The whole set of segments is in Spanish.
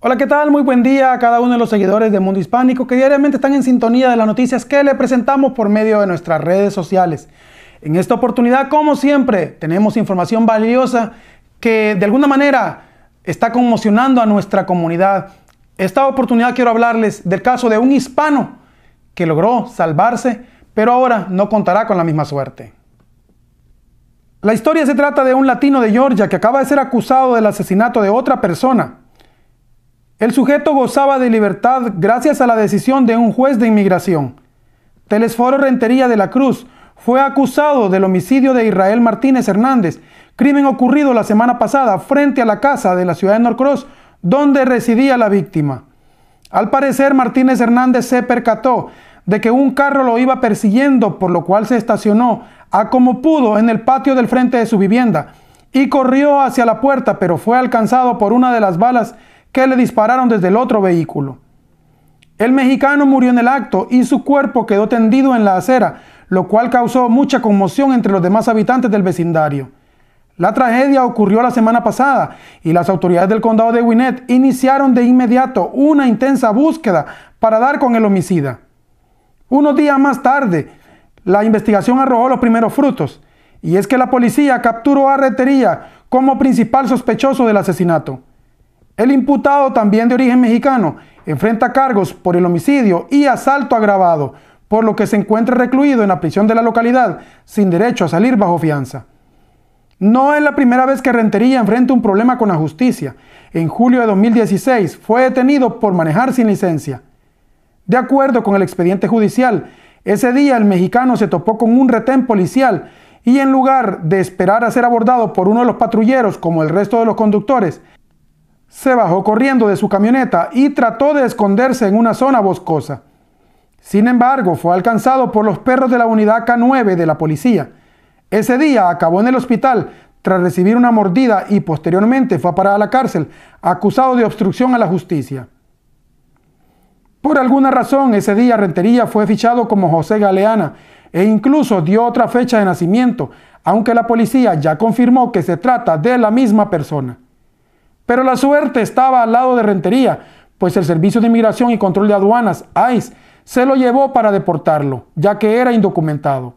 Hola, ¿qué tal? Muy buen día a cada uno de los seguidores de Mundo Hispánico que diariamente están en sintonía de las noticias que le presentamos por medio de nuestras redes sociales. En esta oportunidad, como siempre, tenemos información valiosa que de alguna manera está conmocionando a nuestra comunidad. Esta oportunidad quiero hablarles del caso de un hispano que logró salvarse, pero ahora no contará con la misma suerte. La historia se trata de un latino de Georgia que acaba de ser acusado del asesinato de otra persona el sujeto gozaba de libertad gracias a la decisión de un juez de inmigración. Telesforo Rentería de la Cruz fue acusado del homicidio de Israel Martínez Hernández, crimen ocurrido la semana pasada frente a la casa de la ciudad de Norcross, donde residía la víctima. Al parecer, Martínez Hernández se percató de que un carro lo iba persiguiendo, por lo cual se estacionó a como pudo en el patio del frente de su vivienda y corrió hacia la puerta, pero fue alcanzado por una de las balas que le dispararon desde el otro vehículo. El mexicano murió en el acto y su cuerpo quedó tendido en la acera, lo cual causó mucha conmoción entre los demás habitantes del vecindario. La tragedia ocurrió la semana pasada y las autoridades del condado de Winnet iniciaron de inmediato una intensa búsqueda para dar con el homicida. Unos días más tarde, la investigación arrojó los primeros frutos, y es que la policía capturó a Retería como principal sospechoso del asesinato. El imputado, también de origen mexicano, enfrenta cargos por el homicidio y asalto agravado, por lo que se encuentra recluido en la prisión de la localidad sin derecho a salir bajo fianza. No es la primera vez que Rentería enfrenta un problema con la justicia. En julio de 2016 fue detenido por manejar sin licencia. De acuerdo con el expediente judicial, ese día el mexicano se topó con un retén policial y en lugar de esperar a ser abordado por uno de los patrulleros como el resto de los conductores, se bajó corriendo de su camioneta y trató de esconderse en una zona boscosa. Sin embargo, fue alcanzado por los perros de la unidad K9 de la policía. Ese día acabó en el hospital tras recibir una mordida y posteriormente fue parada a la cárcel, acusado de obstrucción a la justicia. Por alguna razón, ese día Rentería fue fichado como José Galeana e incluso dio otra fecha de nacimiento, aunque la policía ya confirmó que se trata de la misma persona. Pero la suerte estaba al lado de Rentería, pues el Servicio de Inmigración y Control de Aduanas, ICE, se lo llevó para deportarlo, ya que era indocumentado.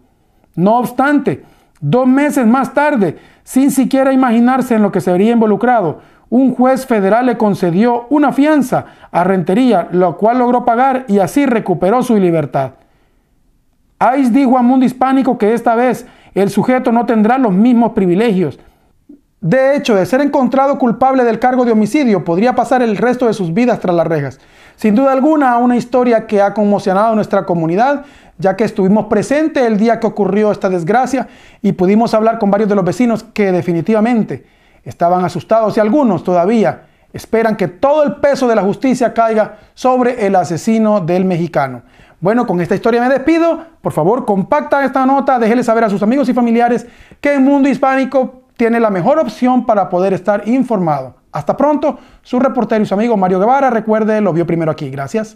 No obstante, dos meses más tarde, sin siquiera imaginarse en lo que se habría involucrado, un juez federal le concedió una fianza a Rentería, lo cual logró pagar y así recuperó su libertad. ICE dijo a Mundo Hispánico que esta vez el sujeto no tendrá los mismos privilegios de hecho, de ser encontrado culpable del cargo de homicidio, podría pasar el resto de sus vidas tras las rejas. Sin duda alguna, una historia que ha conmocionado a nuestra comunidad, ya que estuvimos presentes el día que ocurrió esta desgracia y pudimos hablar con varios de los vecinos que definitivamente estaban asustados y algunos todavía esperan que todo el peso de la justicia caiga sobre el asesino del mexicano. Bueno, con esta historia me despido. Por favor, compacta esta nota, déjele saber a sus amigos y familiares que en Mundo Hispánico tiene la mejor opción para poder estar informado. Hasta pronto, su reportero y su amigo Mario Guevara. Recuerde, lo vio primero aquí. Gracias.